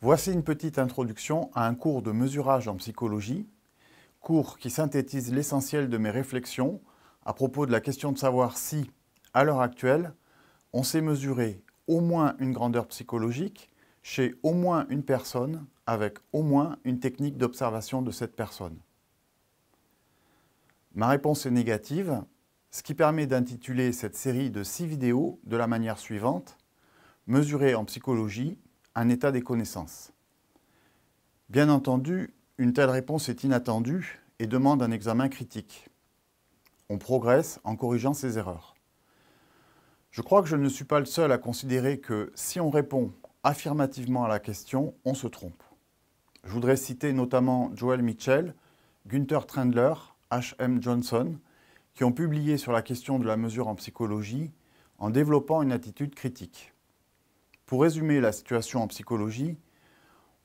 Voici une petite introduction à un cours de mesurage en psychologie, cours qui synthétise l'essentiel de mes réflexions à propos de la question de savoir si, à l'heure actuelle, on sait mesurer au moins une grandeur psychologique chez au moins une personne avec au moins une technique d'observation de cette personne. Ma réponse est négative, ce qui permet d'intituler cette série de six vidéos de la manière suivante Mesurer en psychologie un état des connaissances. Bien entendu, une telle réponse est inattendue et demande un examen critique. On progresse en corrigeant ses erreurs. Je crois que je ne suis pas le seul à considérer que si on répond affirmativement à la question, on se trompe. Je voudrais citer notamment Joel Mitchell, Gunther Trendler, H.M. Johnson, qui ont publié sur la question de la mesure en psychologie en développant une attitude critique. Pour résumer la situation en psychologie,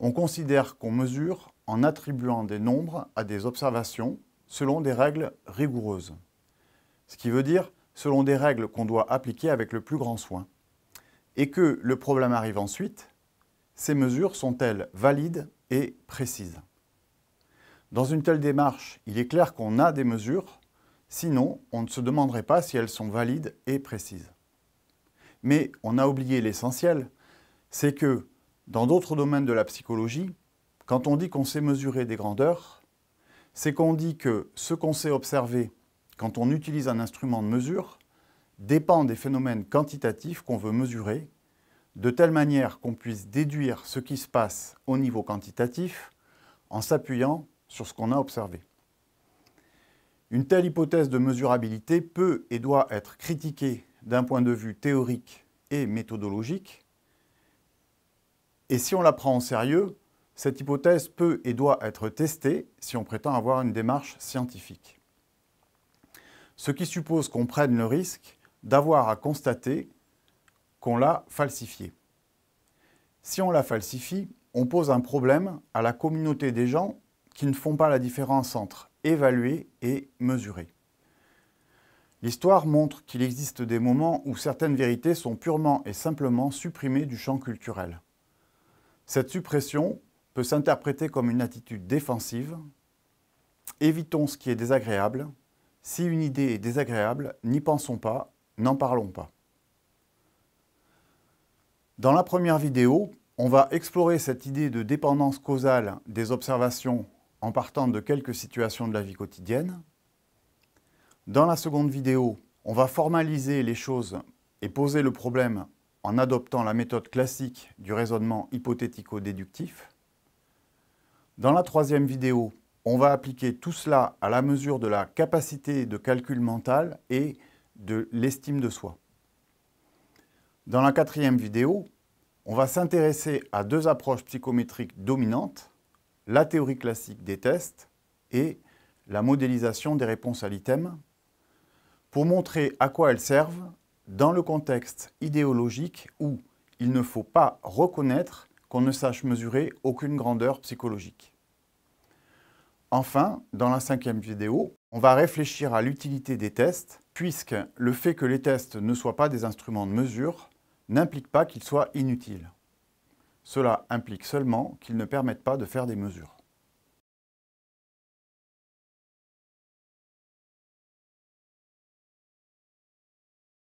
on considère qu'on mesure en attribuant des nombres à des observations selon des règles rigoureuses. Ce qui veut dire selon des règles qu'on doit appliquer avec le plus grand soin. Et que le problème arrive ensuite, ces mesures sont-elles valides et précises Dans une telle démarche, il est clair qu'on a des mesures, sinon on ne se demanderait pas si elles sont valides et précises. Mais on a oublié l'essentiel, c'est que dans d'autres domaines de la psychologie, quand on dit qu'on sait mesurer des grandeurs, c'est qu'on dit que ce qu'on sait observer quand on utilise un instrument de mesure dépend des phénomènes quantitatifs qu'on veut mesurer, de telle manière qu'on puisse déduire ce qui se passe au niveau quantitatif en s'appuyant sur ce qu'on a observé. Une telle hypothèse de mesurabilité peut et doit être critiquée d'un point de vue théorique et méthodologique. Et si on la prend en sérieux, cette hypothèse peut et doit être testée si on prétend avoir une démarche scientifique. Ce qui suppose qu'on prenne le risque d'avoir à constater qu'on l'a falsifiée. Si on la falsifie, on pose un problème à la communauté des gens qui ne font pas la différence entre évaluer et mesurer. L'histoire montre qu'il existe des moments où certaines vérités sont purement et simplement supprimées du champ culturel. Cette suppression peut s'interpréter comme une attitude défensive. Évitons ce qui est désagréable. Si une idée est désagréable, n'y pensons pas, n'en parlons pas. Dans la première vidéo, on va explorer cette idée de dépendance causale des observations en partant de quelques situations de la vie quotidienne. Dans la seconde vidéo, on va formaliser les choses et poser le problème en adoptant la méthode classique du raisonnement hypothético-déductif. Dans la troisième vidéo, on va appliquer tout cela à la mesure de la capacité de calcul mental et de l'estime de soi. Dans la quatrième vidéo, on va s'intéresser à deux approches psychométriques dominantes, la théorie classique des tests et la modélisation des réponses à l'item pour montrer à quoi elles servent dans le contexte idéologique où il ne faut pas reconnaître qu'on ne sache mesurer aucune grandeur psychologique. Enfin, dans la cinquième vidéo, on va réfléchir à l'utilité des tests, puisque le fait que les tests ne soient pas des instruments de mesure n'implique pas qu'ils soient inutiles. Cela implique seulement qu'ils ne permettent pas de faire des mesures.